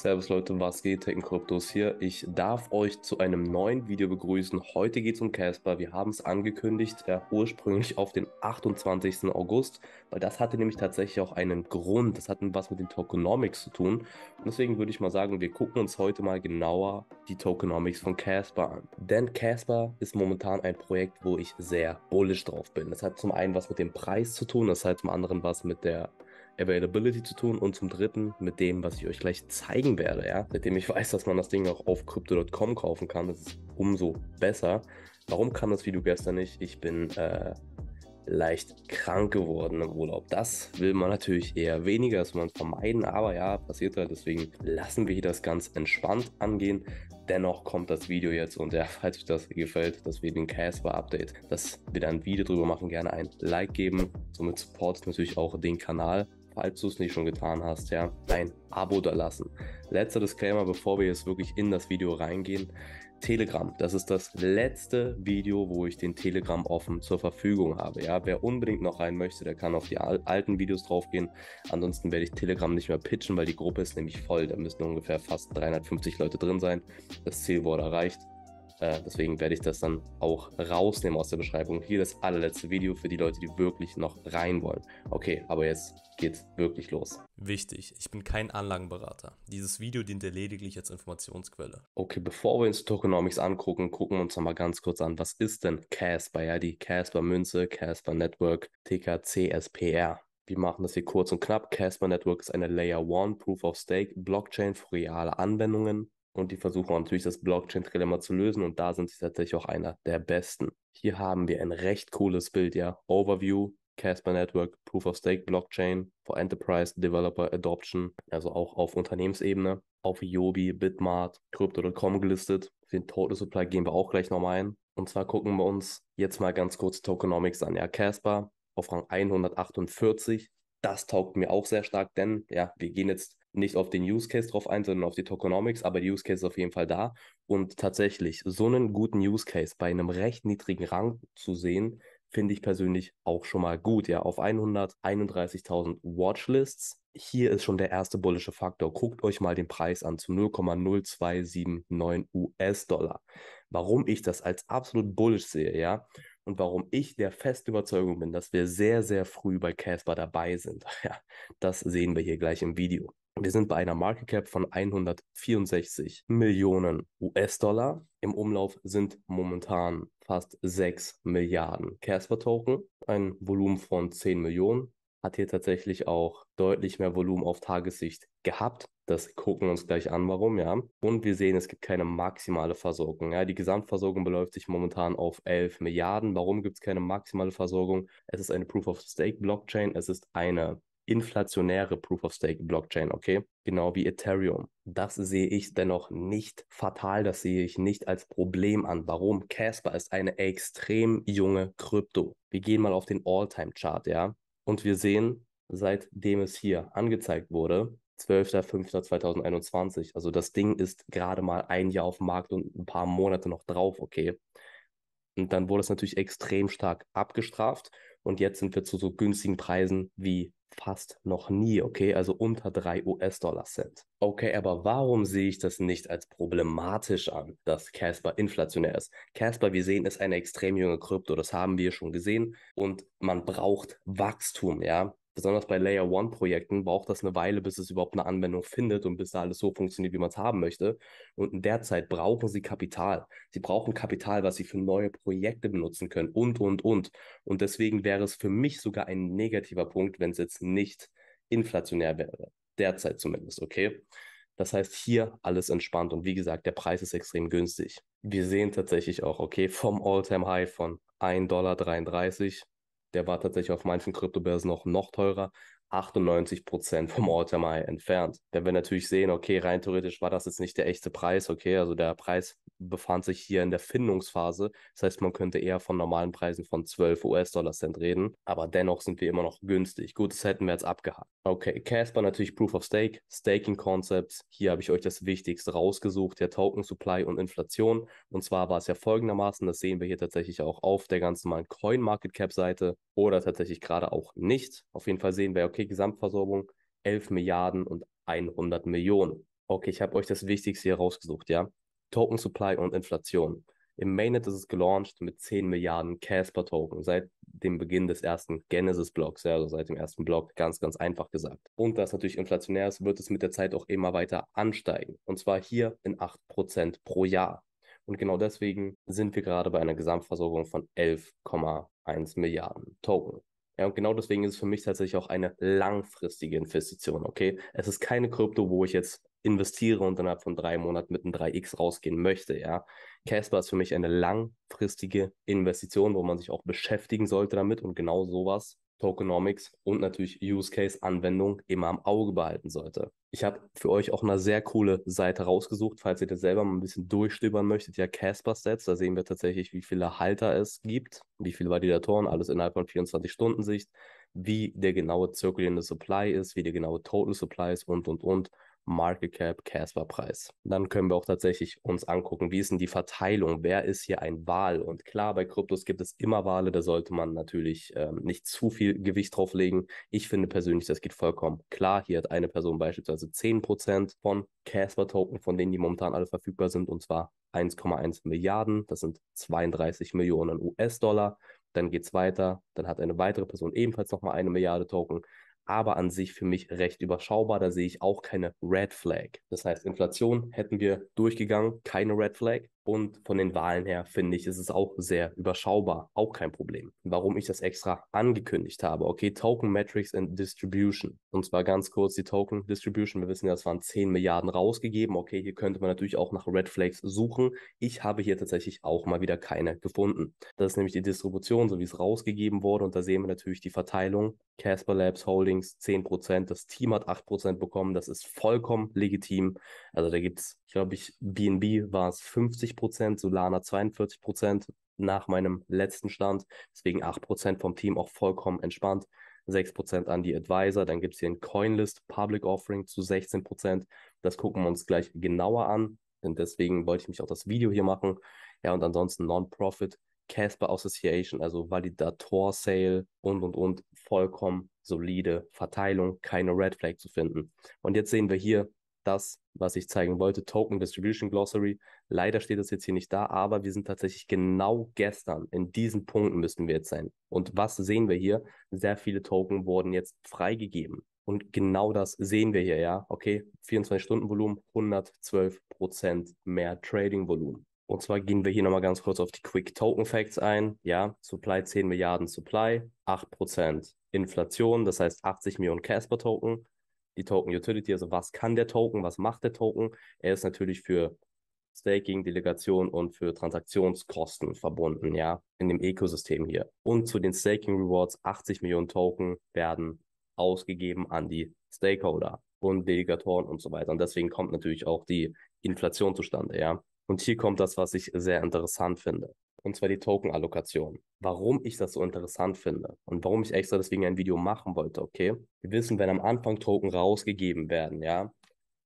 Servus Leute, was geht? Kryptos hier. Ich darf euch zu einem neuen Video begrüßen. Heute geht es um Casper. Wir haben es angekündigt, äh, ursprünglich auf den 28. August, weil das hatte nämlich tatsächlich auch einen Grund. Das hatte was mit den Tokenomics zu tun. Und deswegen würde ich mal sagen, wir gucken uns heute mal genauer die Tokenomics von Casper an. Denn Casper ist momentan ein Projekt, wo ich sehr bullish drauf bin. Das hat zum einen was mit dem Preis zu tun, das hat zum anderen was mit der Availability zu tun und zum dritten mit dem, was ich euch gleich zeigen werde. Ja? Seitdem ich weiß, dass man das Ding auch auf crypto.com kaufen kann, das ist umso besser. Warum kam das Video gestern nicht? Ich bin äh, leicht krank geworden im Urlaub. Das will man natürlich eher weniger, das will man vermeiden, aber ja, passiert halt. Deswegen lassen wir hier das ganz entspannt angehen. Dennoch kommt das Video jetzt und ja, falls euch das gefällt, dass wir den Casper Update, dass wir dann ein Video drüber machen, gerne ein Like geben. Somit supportet natürlich auch den Kanal falls du es nicht schon getan hast, ja, ein Abo da lassen. Letzter Disclaimer, bevor wir jetzt wirklich in das Video reingehen. Telegram, das ist das letzte Video, wo ich den Telegram offen zur Verfügung habe. Ja, wer unbedingt noch rein möchte, der kann auf die alten Videos draufgehen. Ansonsten werde ich Telegram nicht mehr pitchen, weil die Gruppe ist nämlich voll. Da müssen ungefähr fast 350 Leute drin sein. Das Ziel wurde erreicht. Äh, deswegen werde ich das dann auch rausnehmen aus der Beschreibung. Hier das allerletzte Video für die Leute, die wirklich noch rein wollen. Okay, aber jetzt geht's wirklich los. Wichtig, ich bin kein Anlagenberater. Dieses Video dient dir lediglich als Informationsquelle. Okay, bevor wir uns Tokenomics angucken, gucken wir uns nochmal ganz kurz an, was ist denn Casper? Ja, die Casper Münze, Casper Network, TKCSPR. Wir machen das hier kurz und knapp. Casper Network ist eine Layer 1 Proof of Stake Blockchain für reale Anwendungen und die versuchen natürlich das blockchain trilemma zu lösen und da sind sie tatsächlich auch einer der besten. Hier haben wir ein recht cooles Bild, ja. Overview, Casper Network, Proof of Stake Blockchain for Enterprise Developer Adoption, also auch auf Unternehmensebene, auf Yobi, Bitmart, Crypto.com gelistet. Für den Total Supply gehen wir auch gleich nochmal ein. Und zwar gucken wir uns jetzt mal ganz kurz Tokenomics an. Ja, Casper auf Rang 148. Das taugt mir auch sehr stark, denn ja, wir gehen jetzt nicht auf den Use Case drauf ein, sondern auf die Tokenomics, aber die Use Case ist auf jeden Fall da. Und tatsächlich, so einen guten Use Case bei einem recht niedrigen Rang zu sehen, finde ich persönlich auch schon mal gut. Ja, auf 131.000 Watchlists. Hier ist schon der erste bullische Faktor. Guckt euch mal den Preis an zu 0,0279 US-Dollar. Warum ich das als absolut bullisch sehe, ja, und warum ich der festen Überzeugung bin, dass wir sehr, sehr früh bei Casper dabei sind, ja, das sehen wir hier gleich im Video. Wir sind bei einer Market Cap von 164 Millionen US-Dollar. Im Umlauf sind momentan fast 6 Milliarden Casper Token, ein Volumen von 10 Millionen. Hat hier tatsächlich auch deutlich mehr Volumen auf Tagessicht gehabt. Das gucken wir uns gleich an, warum, ja. Und wir sehen, es gibt keine maximale Versorgung. Ja. Die Gesamtversorgung beläuft sich momentan auf 11 Milliarden. Warum gibt es keine maximale Versorgung? Es ist eine Proof of Stake Blockchain. Es ist eine inflationäre Proof of Stake Blockchain, okay? Genau wie Ethereum. Das sehe ich dennoch nicht fatal, das sehe ich nicht als Problem an. Warum? Casper ist eine extrem junge Krypto. Wir gehen mal auf den All-Time-Chart, ja? Und wir sehen, seitdem es hier angezeigt wurde, 12.05.2021. Also das Ding ist gerade mal ein Jahr auf dem Markt und ein paar Monate noch drauf, okay. Und dann wurde es natürlich extrem stark abgestraft und jetzt sind wir zu so günstigen Preisen wie fast noch nie, okay? Also unter 3 US-Dollar-Cent. Okay, aber warum sehe ich das nicht als problematisch an, dass Casper inflationär ist? Casper, wir sehen, ist eine extrem junge Krypto, das haben wir schon gesehen. Und man braucht Wachstum, ja? besonders bei Layer One Projekten braucht das eine Weile, bis es überhaupt eine Anwendung findet und bis da alles so funktioniert, wie man es haben möchte. Und in der Zeit brauchen sie Kapital. Sie brauchen Kapital, was sie für neue Projekte benutzen können und, und, und. Und deswegen wäre es für mich sogar ein negativer Punkt, wenn es jetzt nicht inflationär wäre. Derzeit zumindest, okay? Das heißt, hier alles entspannt und wie gesagt, der Preis ist extrem günstig. Wir sehen tatsächlich auch, okay, vom All-Time-High von 1,33 Dollar der war tatsächlich auf manchen Kryptobörsen auch noch teurer, 98 vom All-Time-High entfernt. Wenn wir natürlich sehen, okay, rein theoretisch war das jetzt nicht der echte Preis, okay, also der Preis befand sich hier in der Findungsphase. Das heißt, man könnte eher von normalen Preisen von 12 US-Dollar-Cent reden, aber dennoch sind wir immer noch günstig. Gut, das hätten wir jetzt abgehakt. Okay, Casper natürlich Proof of Stake, Staking Concepts. Hier habe ich euch das Wichtigste rausgesucht, der Token Supply und Inflation. Und zwar war es ja folgendermaßen, das sehen wir hier tatsächlich auch auf der ganz normalen Cap seite oder tatsächlich gerade auch nicht. Auf jeden Fall sehen wir, okay, Gesamtversorgung 11 Milliarden und 100 Millionen. Okay, ich habe euch das Wichtigste hier rausgesucht, ja. Token Supply und Inflation. Im Mainnet ist es gelauncht mit 10 Milliarden Casper Token seit dem Beginn des ersten Genesis Blocks, also seit dem ersten Block, ganz, ganz einfach gesagt. Und da es natürlich inflationär ist, wird es mit der Zeit auch immer weiter ansteigen. Und zwar hier in 8% pro Jahr. Und genau deswegen sind wir gerade bei einer Gesamtversorgung von 11,1 Milliarden Token. Ja, und genau deswegen ist es für mich tatsächlich auch eine langfristige Investition, okay? Es ist keine Krypto, wo ich jetzt investiere und innerhalb von drei Monaten mit einem 3x rausgehen möchte, ja. Casper ist für mich eine langfristige Investition, wo man sich auch beschäftigen sollte damit und genau sowas Tokenomics und natürlich Use Case Anwendung immer im Auge behalten sollte. Ich habe für euch auch eine sehr coole Seite rausgesucht, falls ihr das selber mal ein bisschen durchstöbern möchtet. Ja, Casper Stats, da sehen wir tatsächlich, wie viele Halter es gibt, wie viele Validatoren, alles innerhalb von 24 Stunden Sicht, wie der genaue zirkulierende Supply ist, wie der genaue Total Supply ist und und und. Market Cap, Casper Preis. Dann können wir auch tatsächlich uns angucken, wie ist denn die Verteilung? Wer ist hier ein Wahl? Und klar, bei Kryptos gibt es immer Wale, da sollte man natürlich ähm, nicht zu viel Gewicht drauf legen. Ich finde persönlich, das geht vollkommen klar. Hier hat eine Person beispielsweise 10% von Casper Token, von denen die momentan alle verfügbar sind, und zwar 1,1 Milliarden, das sind 32 Millionen US-Dollar. Dann geht es weiter, dann hat eine weitere Person ebenfalls nochmal eine Milliarde Token aber an sich für mich recht überschaubar. Da sehe ich auch keine Red Flag. Das heißt, Inflation hätten wir durchgegangen, keine Red Flag. Und von den Wahlen her finde ich, ist es auch sehr überschaubar, auch kein Problem. Warum ich das extra angekündigt habe. Okay, Token Metrics and Distribution. Und zwar ganz kurz die Token Distribution. Wir wissen ja, es waren 10 Milliarden rausgegeben. Okay, hier könnte man natürlich auch nach Red Flags suchen. Ich habe hier tatsächlich auch mal wieder keine gefunden. Das ist nämlich die Distribution, so wie es rausgegeben wurde. Und da sehen wir natürlich die Verteilung. Casper Labs Holdings 10%, das Team hat 8% bekommen. Das ist vollkommen legitim. Also da gibt es, glaube, ich, BNB war es 50%. Prozent, Solana 42 Prozent nach meinem letzten Stand. Deswegen 8 Prozent vom Team auch vollkommen entspannt. 6% Prozent an die Advisor. Dann gibt es hier ein Coinlist Public Offering zu 16%. Prozent. Das gucken wir uns gleich genauer an. Denn deswegen wollte ich mich auch das Video hier machen. Ja, und ansonsten Non-Profit, Casper Association, also Validator Sale und und und. Vollkommen solide Verteilung, keine Red Flag zu finden. Und jetzt sehen wir hier das, was ich zeigen wollte, Token Distribution Glossary. Leider steht das jetzt hier nicht da, aber wir sind tatsächlich genau gestern. In diesen Punkten müssten wir jetzt sein. Und was sehen wir hier? Sehr viele Token wurden jetzt freigegeben. Und genau das sehen wir hier, ja. Okay, 24-Stunden-Volumen, 112% mehr Trading-Volumen. Und zwar gehen wir hier nochmal ganz kurz auf die Quick Token Facts ein. Ja, Supply 10 Milliarden Supply, 8% Inflation, das heißt 80 Millionen Casper Token, die Token Utility, also was kann der Token, was macht der Token. Er ist natürlich für Staking, Delegation und für Transaktionskosten verbunden, ja, in dem Ökosystem hier. Und zu den Staking Rewards 80 Millionen Token werden ausgegeben an die Stakeholder und Delegatoren und so weiter. Und deswegen kommt natürlich auch die Inflation zustande, ja. Und hier kommt das, was ich sehr interessant finde und zwar die Token-Allokation. Warum ich das so interessant finde und warum ich extra deswegen ein Video machen wollte, okay? Wir wissen, wenn am Anfang Token rausgegeben werden, ja,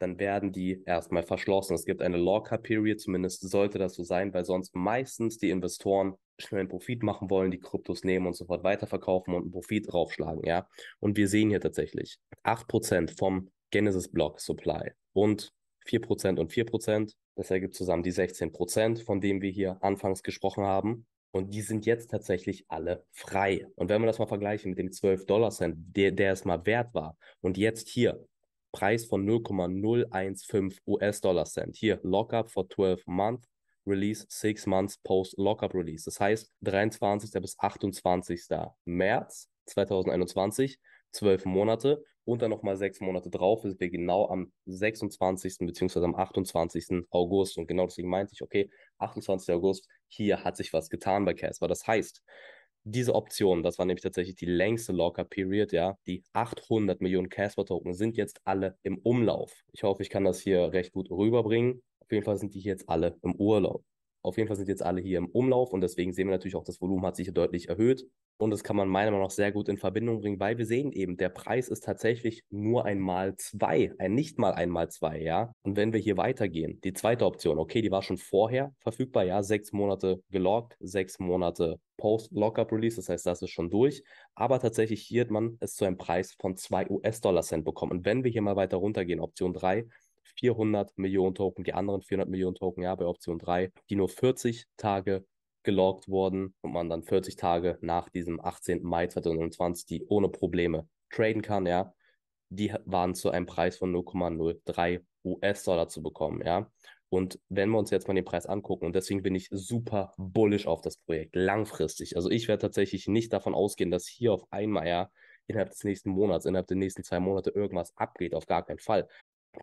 dann werden die erstmal verschlossen. Es gibt eine Locker-Period, zumindest sollte das so sein, weil sonst meistens die Investoren schnell einen Profit machen wollen, die Kryptos nehmen und sofort weiterverkaufen und einen Profit draufschlagen, ja. Und wir sehen hier tatsächlich 8% vom Genesis Block Supply und 4% und 4%. Das ergibt zusammen die 16%, von denen wir hier anfangs gesprochen haben. Und die sind jetzt tatsächlich alle frei. Und wenn wir das mal vergleichen mit dem 12-Dollar-Cent, der, der es mal wert war, und jetzt hier, Preis von 0,015 US-Dollar-Cent. Hier, Lockup for 12 Month, Release 6 Months Post Lockup Release. Das heißt, 23. bis 28. März 2021 zwölf Monate und dann nochmal sechs Monate drauf, sind wir genau am 26. beziehungsweise am 28. August. Und genau deswegen meinte ich, okay, 28. August, hier hat sich was getan bei Casper. Das heißt, diese Option, das war nämlich tatsächlich die längste Locker-Period, ja, die 800 Millionen Casper-Token sind jetzt alle im Umlauf. Ich hoffe, ich kann das hier recht gut rüberbringen. Auf jeden Fall sind die jetzt alle im Urlaub. Auf jeden Fall sind jetzt alle hier im Umlauf und deswegen sehen wir natürlich auch, das Volumen hat sich deutlich erhöht. Und das kann man meiner Meinung nach sehr gut in Verbindung bringen, weil wir sehen eben, der Preis ist tatsächlich nur einmal zwei, ein nicht mal einmal zwei, ja. Und wenn wir hier weitergehen, die zweite Option, okay, die war schon vorher verfügbar, ja, sechs Monate geloggt, sechs Monate Post-Lockup-Release, das heißt, das ist schon durch. Aber tatsächlich hier hat man es zu einem Preis von zwei US-Dollar-Cent bekommen. Und wenn wir hier mal weiter runtergehen, Option drei, 400 Millionen Token, die anderen 400 Millionen Token, ja, bei Option 3, die nur 40 Tage geloggt wurden und man dann 40 Tage nach diesem 18. Mai 2020 die ohne Probleme traden kann, ja, die waren zu einem Preis von 0,03 US-Dollar zu bekommen, ja. Und wenn wir uns jetzt mal den Preis angucken, und deswegen bin ich super bullish auf das Projekt, langfristig. Also ich werde tatsächlich nicht davon ausgehen, dass hier auf einmal ja innerhalb des nächsten Monats, innerhalb der nächsten zwei Monate irgendwas abgeht, auf gar keinen Fall.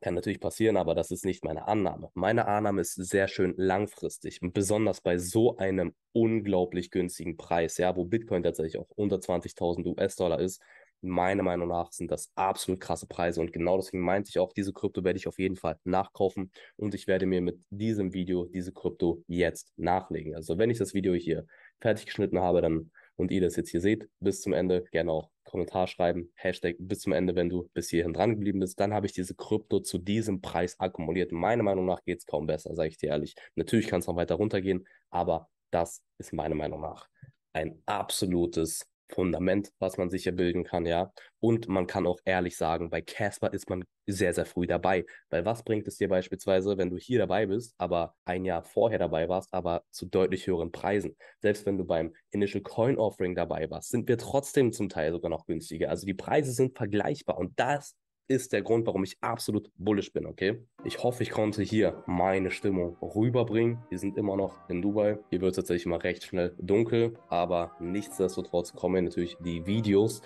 Kann natürlich passieren, aber das ist nicht meine Annahme. Meine Annahme ist sehr schön langfristig und besonders bei so einem unglaublich günstigen Preis, ja, wo Bitcoin tatsächlich auch unter 20.000 US-Dollar ist. Meiner Meinung nach sind das absolut krasse Preise und genau deswegen meinte ich auch, diese Krypto werde ich auf jeden Fall nachkaufen und ich werde mir mit diesem Video diese Krypto jetzt nachlegen. Also wenn ich das Video hier fertig geschnitten habe, dann und ihr das jetzt hier seht, bis zum Ende gerne auch Kommentar schreiben, Hashtag bis zum Ende, wenn du bis hierhin dran geblieben bist, dann habe ich diese Krypto zu diesem Preis akkumuliert. Meiner Meinung nach geht es kaum besser, sage ich dir ehrlich. Natürlich kann es noch weiter runtergehen, aber das ist meiner Meinung nach ein absolutes Fundament, was man sich hier bilden kann, ja. Und man kann auch ehrlich sagen, bei Casper ist man sehr, sehr früh dabei. Weil was bringt es dir beispielsweise, wenn du hier dabei bist, aber ein Jahr vorher dabei warst, aber zu deutlich höheren Preisen? Selbst wenn du beim Initial Coin Offering dabei warst, sind wir trotzdem zum Teil sogar noch günstiger. Also die Preise sind vergleichbar und das ist der Grund, warum ich absolut bullish bin, okay? Ich hoffe, ich konnte hier meine Stimmung rüberbringen. Wir sind immer noch in Dubai. Hier wird es tatsächlich mal recht schnell dunkel, aber nichtsdestotrotz kommen natürlich die Videos,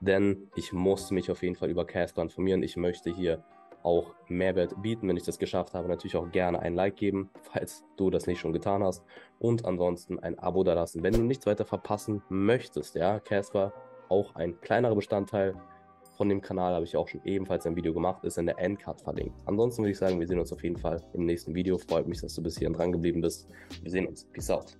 denn ich musste mich auf jeden Fall über Casper informieren. Ich möchte hier auch Mehrwert bieten. Wenn ich das geschafft habe, natürlich auch gerne ein Like geben, falls du das nicht schon getan hast. Und ansonsten ein Abo da lassen, wenn du nichts weiter verpassen möchtest. Ja, Casper, auch ein kleinerer Bestandteil von dem Kanal habe ich auch schon ebenfalls ein Video gemacht, ist in der Endcard verlinkt. Ansonsten würde ich sagen, wir sehen uns auf jeden Fall im nächsten Video. Freut mich, dass du bis hierhin dran geblieben bist. Wir sehen uns. Peace out.